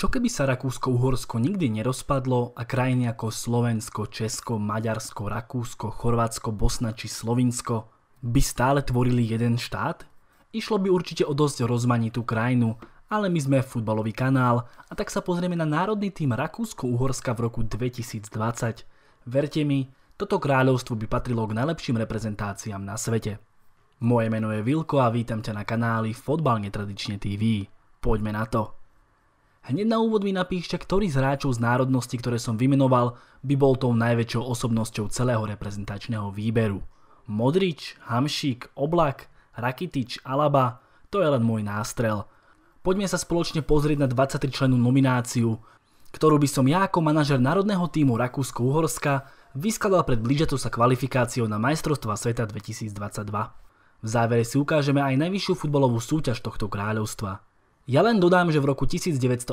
Čo keby sa Rakúsko-Uhorsko nikdy nerozpadlo a krajiny ako Slovensko, Česko, Maďarsko, Rakúsko, Chorvátsko, Bosna či Slovinsko by stále tvorili jeden štát? Išlo by určite o dosť rozmanitú krajinu, ale my sme futbalový kanál a tak sa pozrieme na národný tým Rakúsko-Uhorska v roku 2020. Verte mi, toto kráľovstvo by patrilo k najlepším reprezentáciám na svete. Moje meno je Vilko a vítam ťa na kanáli Fotbal netradične TV. Poďme na to. Hneď na úvod mi napíšte, ktorý z hráčov z národnosti, ktoré som vymenoval, by bol tou najväčšou osobnosťou celého reprezentačného výberu. Modrič, Hamšík, Oblak, Rakitič, Alaba, to je len môj nástrel. Poďme sa spoločne pozrieť na 23 členú nomináciu, ktorú by som ja ako manažer národného týmu Rakúsko-Uhorska vyskladal pred blížatou sa kvalifikáciou na majstrovstva sveta 2022. V závere si ukážeme aj najvyššiu futbalovú súťaž tohto kráľovstva. Ja len dodám, že v roku 1918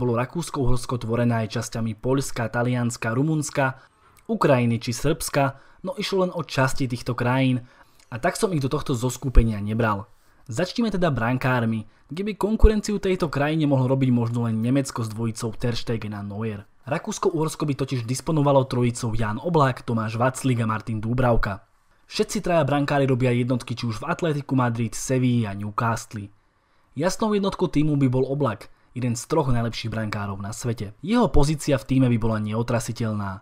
bolo Rakúsko-Uhorsko tvorené aj časťami Poľska, Talianska, Rumunska, Ukrajiny či Srbska, no išlo len o časti týchto krajín a tak som ich do tohto zoskúpenia nebral. Začnime teda brankármi, kde by konkurenciu tejto krajine mohlo robiť možno len Nemecko s dvojicou Terstegen a Neuer. Rakúsko-Uhorsko by totiž disponovalo trojicou Jan Oblak, Tomáš Vaclík a Martin Dúbravka. Všetci traja brankári robia jednotky či už v Atletiku Madrid, Sevilla a Newcastle. Jasnou jednotkou týmu by bol Oblak, jeden z troch najlepších brankárov na svete. Jeho pozícia v týme by bola neotrasiteľná.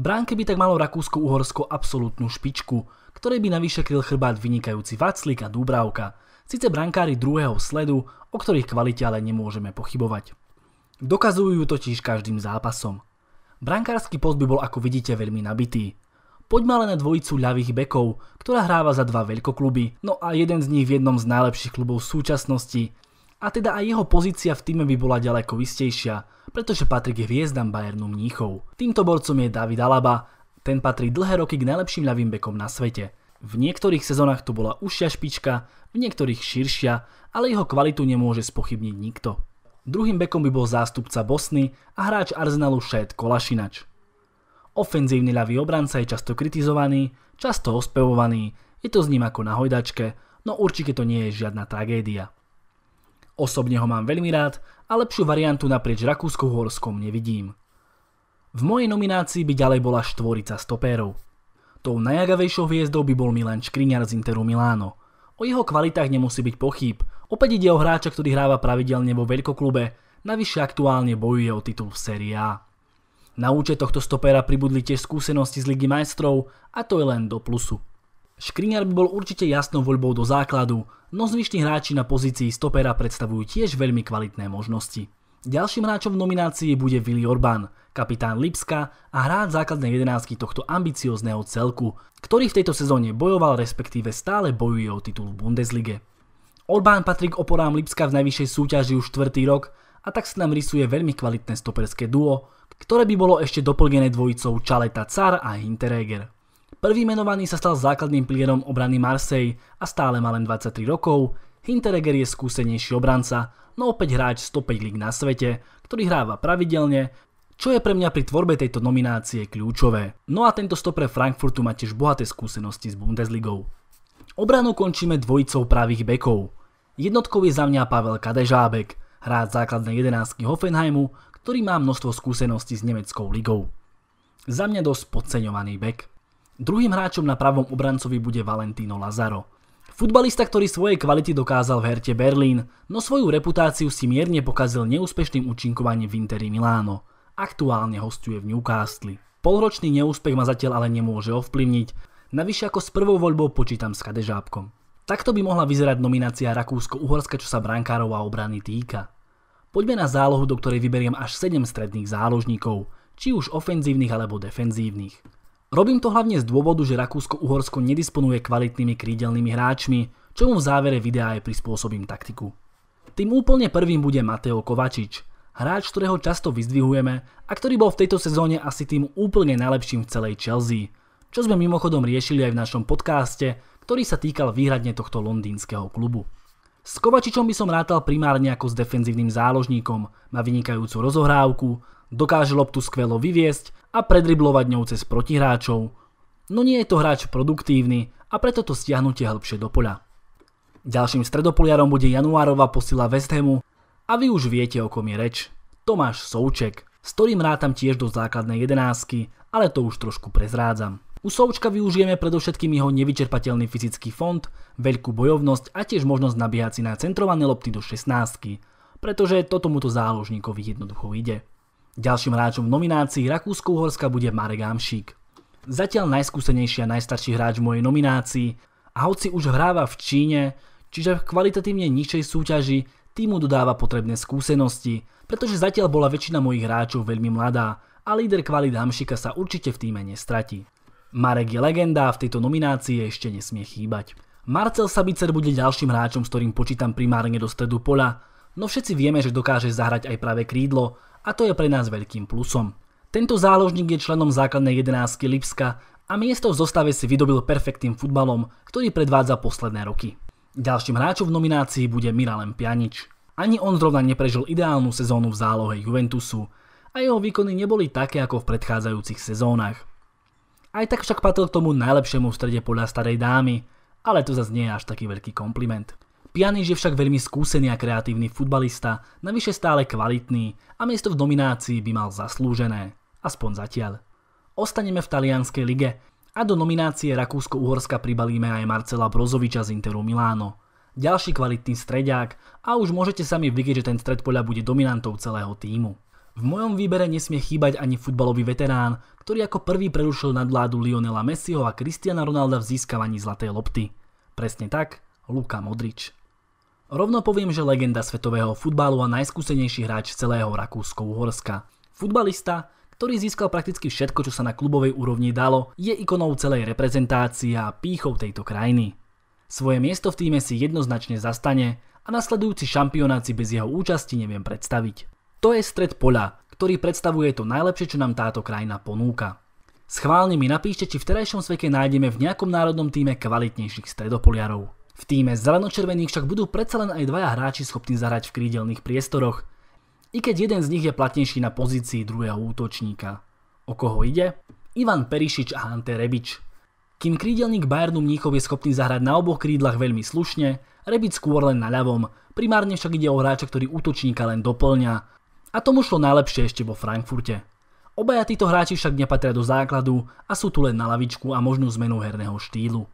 V bránke by tak malo Rakúsko-Uhorsko absolútnu špičku, ktorej by navyše kryl chrbát vynikajúci Vaclík a Dúbravka, síce brankári druhého sledu, o ktorých kvalite ale nemôžeme pochybovať. Dokazujú totiž každým zápasom. Brankársky post by bol ako vidíte veľmi nabitý. Poďme ale na dvojicu ľavých bekov, ktorá hráva za dva veľkokluby, no a jeden z nich v jednom z najlepších klubov súčasnosti. A teda aj jeho pozícia v týme by bola ďaleko istejšia, pretože patrí je hviezdam Bayernu Mníchov. Týmto borcom je David Alaba, ten patrí dlhé roky k najlepším ľavým bekom na svete. V niektorých sezónach to bola užšia špička, v niektorých širšia, ale jeho kvalitu nemôže spochybniť nikto. Druhým bekom by bol zástupca Bosny a hráč Arsenalu Šéd Kolašinač. Ofenzívny ľavý obranca je často kritizovaný, často ospevovaný, je to s ním ako na hojdačke, no určite to nie je žiadna tragédia. Osobne ho mám veľmi rád a lepšiu variantu naprieč Rakúsko-Horskom nevidím. V mojej nominácii by ďalej bola štvorica stopérov. Tou najagavejšou hviezdou by bol Milan Škriňar z Interu Miláno. O jeho kvalitách nemusí byť pochyb, opäť ide o hráča, ktorý hráva pravidelne vo veľkoklube, navyše aktuálne bojuje o titul v Serie A. Na účet tohto stopera pribudli tiež skúsenosti z Ligy majstrov a to je len do plusu. Škriňar by bol určite jasnou voľbou do základu, no zvyšní hráči na pozícii stopera predstavujú tiež veľmi kvalitné možnosti. Ďalším hráčom v nominácii bude Willy Orbán, kapitán Lipska a hráč základnej jedenáctky tohto ambiciozného celku, ktorý v tejto sezóne bojoval respektíve stále bojuje o titul v Bundeslige. Orbán patrí k oporám Lipska v najvyššej súťaži už 4. rok a tak sa nám rysuje veľmi kvalitné stoperské duo, ktoré by bolo ešte doplnené dvojicou Čaleta Car a Hinteregger. Prvý menovaný sa stal základným pilierom obrany Marseille a stále má len 23 rokov, Hinteregger je skúsenejší obranca, no opäť hráč 105 lig na svete, ktorý hráva pravidelne, čo je pre mňa pri tvorbe tejto nominácie kľúčové. No a tento stopre Frankfurtu má tiež bohaté skúsenosti s Bundesligou. Obranu končíme dvojicou pravých bekov. Jednotkou je za mňa Pavel Kadežábek, hráč základnej jedenáctky Hoffenheimu, ktorý má množstvo skúseností s nemeckou ligou. Za mňa dosť podceňovaný bek. Druhým hráčom na pravom obrancovi bude Valentino Lazaro. Futbalista, ktorý svoje kvality dokázal v herte Berlín, no svoju reputáciu si mierne pokazil neúspešným účinkovaním v Interi Miláno. Aktuálne hostuje v Newcastle. Polročný neúspech ma zatiaľ ale nemôže ovplyvniť, navyše ako s prvou voľbou počítam s kadežábkom. Takto by mohla vyzerať nominácia Rakúsko-Uhorska, čo sa brankárov a obrany týka. Poďme na zálohu, do ktorej vyberiem až 7 stredných záložníkov, či už ofenzívnych alebo defenzívnych. Robím to hlavne z dôvodu, že Rakúsko-Uhorsko nedisponuje kvalitnými krídelnými hráčmi, čo mu v závere videa aj prispôsobím taktiku. Tým úplne prvým bude Mateo Kovačič, hráč, ktorého často vyzdvihujeme a ktorý bol v tejto sezóne asi tým úplne najlepším v celej Chelsea, čo sme mimochodom riešili aj v našom podcaste, ktorý sa týkal výhradne tohto londýnskeho klubu. S Kovačičom by som rátal primárne ako s defenzívnym záložníkom. Má vynikajúcu rozohrávku, dokáže loptu skvelo vyviesť a predriblovať ňou cez protihráčov. No nie je to hráč produktívny a preto to stiahnutie hĺbšie do poľa. Ďalším stredopoliarom bude januárová posila West Hamu a vy už viete, o kom je reč. Tomáš Souček, s ktorým rátam tiež do základnej jedenásky, ale to už trošku prezrádzam. U Součka využijeme predovšetkým jeho nevyčerpateľný fyzický fond, veľkú bojovnosť a tiež možnosť nabíhať si na centrované lopty do 16 pretože to tomuto záložníkovi jednoducho ide. Ďalším hráčom v nominácii Rakúsko-Uhorska bude Marek Amšík. Zatiaľ najskúsenejší a najstarší hráč v mojej nominácii a hoci už hráva v Číne, čiže v kvalitatívne nižšej súťaži, týmu dodáva potrebné skúsenosti, pretože zatiaľ bola väčšina mojich hráčov veľmi mladá a líder kvalit Hamšika sa určite v týme nestratí. Marek je legenda a v tejto nominácii ešte nesmie chýbať. Marcel Sabicer bude ďalším hráčom, s ktorým počítam primárne do stredu pola, no všetci vieme, že dokáže zahrať aj práve krídlo a to je pre nás veľkým plusom. Tento záložník je členom základnej 11 Lipska a miesto v zostave si vydobil perfektným futbalom, ktorý predvádza posledné roky. Ďalším hráčom v nominácii bude Miralem Pjanič. Ani on zrovna neprežil ideálnu sezónu v zálohe Juventusu a jeho výkony neboli také ako v predchádzajúcich sezónach. Aj tak však patril k tomu najlepšiemu v strede podľa starej dámy, ale to zase nie je až taký veľký kompliment. Pjanič je však veľmi skúsený a kreatívny futbalista, navyše stále kvalitný a miesto v nominácii by mal zaslúžené, aspoň zatiaľ. Ostaneme v talianskej lige a do nominácie Rakúsko-Uhorska pribalíme aj Marcela Brozoviča z Interu Miláno. Ďalší kvalitný streďák a už môžete sami vidieť, že ten stred poľa bude dominantou celého týmu. V mojom výbere nesmie chýbať ani futbalový veterán, ktorý ako prvý prerušil nadvládu Lionela Messiho a Cristiana Ronalda v získavaní zlatej lopty. Presne tak, Luka Modrič. Rovno poviem, že legenda svetového futbalu a najskúsenejší hráč celého Rakúsko-Uhorska. Futbalista, ktorý získal prakticky všetko, čo sa na klubovej úrovni dalo, je ikonou celej reprezentácie a pýchou tejto krajiny. Svoje miesto v týme si jednoznačne zastane a nasledujúci šampionát si bez jeho účasti neviem predstaviť. To je stred poľa, ktorý predstavuje to najlepšie, čo nám táto krajina ponúka. Schválne mi napíšte, či v terajšom svete nájdeme v nejakom národnom týme kvalitnejších stredopoliarov. V týme zelenočervených však budú predsa len aj dvaja hráči schopní zahrať v krídelných priestoroch, i keď jeden z nich je platnejší na pozícii druhého útočníka. O koho ide? Ivan Perišič a Ante Rebič. Kým krídelník Bayernu Mníchov je schopný zahrať na oboch krídlach veľmi slušne, Rebič skôr len na ľavom, primárne však ide o hráča, ktorý útočníka len doplňa a tomu šlo najlepšie ešte vo Frankfurte. Obaja títo hráči však nepatria do základu a sú tu len na lavičku a možnú zmenu herného štýlu.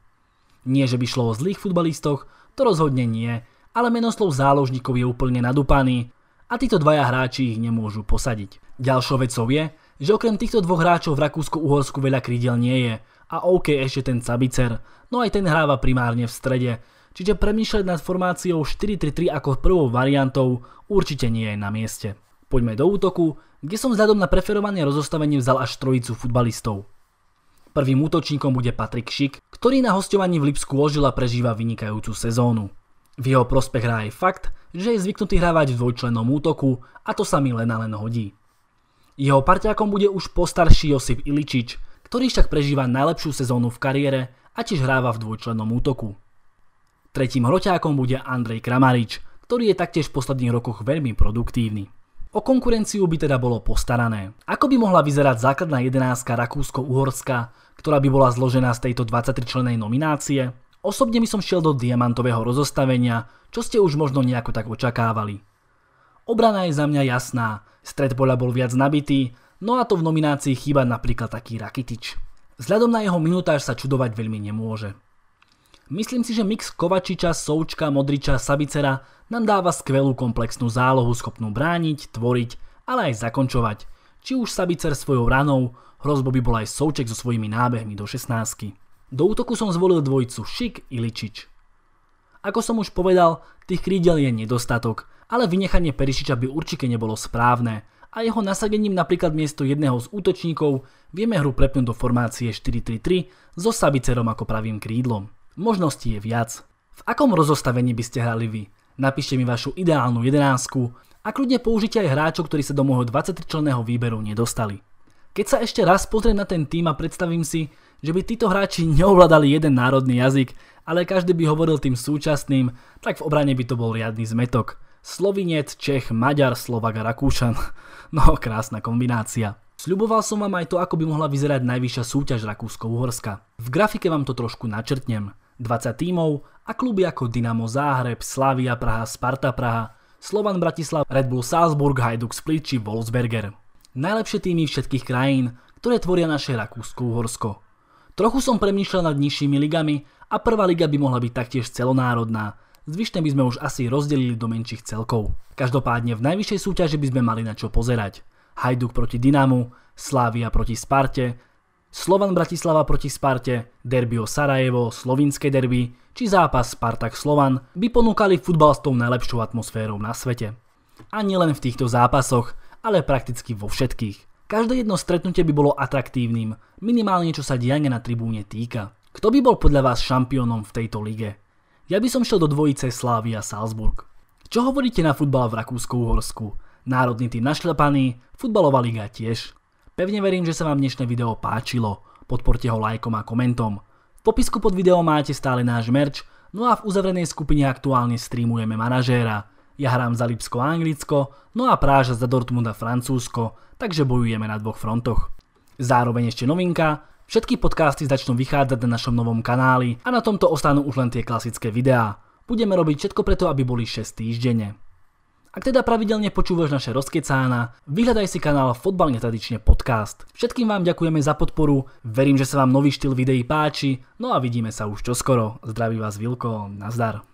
Nie, že by šlo o zlých futbalistoch, to rozhodne nie, ale menoslov záložníkov je úplne nadúpaný a títo dvaja hráči ich nemôžu posadiť. Ďalšou vecou je, že okrem týchto dvoch hráčov v Rakúsku-Uhorsku veľa krídel nie je a OK ešte ten Sabicer, no aj ten hráva primárne v strede, čiže premýšľať nad formáciou 4-3-3 ako prvou variantou určite nie je na mieste. Poďme do útoku, kde som vzhľadom na preferované rozostavenie vzal až trojicu futbalistov. Prvým útočníkom bude Patrik Šik, ktorý na hostovaní v Lipsku ožil a prežíva vynikajúcu sezónu. V jeho prospech hrá aj fakt, že je zvyknutý hrávať v dvojčlennom útoku a to sa mi len a len hodí. Jeho parťákom bude už postarší Josip Iličič, ktorý však prežíva najlepšiu sezónu v kariére a tiež hráva v dvojčlennom útoku. Tretím hroťákom bude Andrej Kramarič, ktorý je taktiež v posledných rokoch veľmi produktívny. O konkurenciu by teda bolo postarané. Ako by mohla vyzerať základná jedenáska Rakúsko-Uhorska, ktorá by bola zložená z tejto 23-členej nominácie? Osobne by som šiel do diamantového rozostavenia, čo ste už možno nejako tak očakávali. Obrana je za mňa jasná, stred poľa bol viac nabitý, no a to v nominácii chýba napríklad taký Rakitič. Vzhľadom na jeho minutáž sa čudovať veľmi nemôže. Myslím si, že mix Kovačiča, Součka, Modriča, Sabicera nám dáva skvelú komplexnú zálohu schopnú brániť, tvoriť, ale aj zakončovať. Či už Sabicer svojou ranou, hrozbo by bol aj Souček so svojimi nábehmi do 16. Do útoku som zvolil dvojicu Šik i Ličič. Ako som už povedal, tých krídel je nedostatok, ale vynechanie Perišiča by určite nebolo správne a jeho nasadením napríklad miesto jedného z útočníkov vieme hru prepnúť do formácie 4-3-3 so Sabicerom ako pravým krídlom. Možností je viac. V akom rozostavení by ste hrali vy? Napíšte mi vašu ideálnu jedenáctku a kľudne použite aj hráčov, ktorí sa do môjho 23-členného výberu nedostali. Keď sa ešte raz pozriem na ten tým a predstavím si, že by títo hráči neovládali jeden národný jazyk, ale každý by hovoril tým súčasným, tak v obrane by to bol riadny zmetok. Slovinec, Čech, Maďar, Slovak a Rakúšan. No, krásna kombinácia. Sľuboval som vám aj to, ako by mohla vyzerať najvyššia súťaž Rakúsko-Uhorska. V grafike vám to trošku načrtnem. 20 tímov a kluby ako Dynamo Záhreb, Slavia Praha, Sparta Praha, Slovan Bratislav, Red Bull Salzburg, Hajduk Split či Wolfsberger. Najlepšie týmy všetkých krajín, ktoré tvoria naše Rakúsko-Uhorsko. Trochu som premýšľal nad nižšími ligami a prvá liga by mohla byť taktiež celonárodná, zvyšné by sme už asi rozdelili do menších celkov. Každopádne v najvyššej súťaži by sme mali na čo pozerať. Hajduk proti Dynamu, Slávia proti Sparte, Slovan Bratislava proti Sparte, derby o Sarajevo, slovinské derby či zápas Spartak-Slovan by ponúkali tou najlepšou atmosférou na svete. A nielen v týchto zápasoch, ale prakticky vo všetkých. Každé jedno stretnutie by bolo atraktívnym, minimálne čo sa diane na tribúne týka. Kto by bol podľa vás šampiónom v tejto lige? Ja by som šiel do dvojice a Salzburg. Čo hovoríte na futbal v rakúsko uhorsku Národný tým našľapaný, futbalová liga tiež. Pevne verím, že sa vám dnešné video páčilo. Podporte ho lajkom a komentom. V popisku pod videom máte stále náš merch, no a v uzavrenej skupine aktuálne streamujeme manažéra. Ja hrám za Lipsko a Anglicko, no a Práža za Dortmund a Francúzsko, takže bojujeme na dvoch frontoch. Zároveň ešte novinka, všetky podcasty začnú vychádzať na našom novom kanáli a na tomto ostanú už len tie klasické videá. Budeme robiť všetko preto, aby boli 6 týždenne. Ak teda pravidelne počúvaš naše rozkecána, vyhľadaj si kanál Fotbal netradične podcast. Všetkým vám ďakujeme za podporu, verím, že sa vám nový štýl videí páči, no a vidíme sa už čoskoro. Zdraví vás Vilko, nazdar.